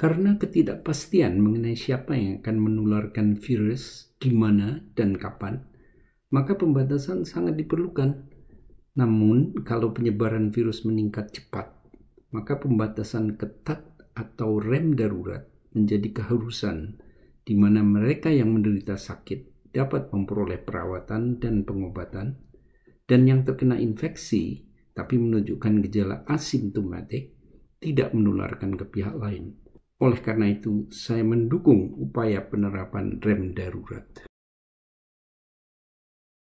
Karena ketidakpastian mengenai siapa yang akan menularkan virus, di mana, dan kapan, maka pembatasan sangat diperlukan. Namun, kalau penyebaran virus meningkat cepat, maka pembatasan ketat atau rem darurat menjadi keharusan, di mana mereka yang menderita sakit dapat memperoleh perawatan dan pengobatan, dan yang terkena infeksi tapi menunjukkan gejala asimptomatik tidak menularkan ke pihak lain. Oleh karena itu, saya mendukung upaya penerapan rem darurat.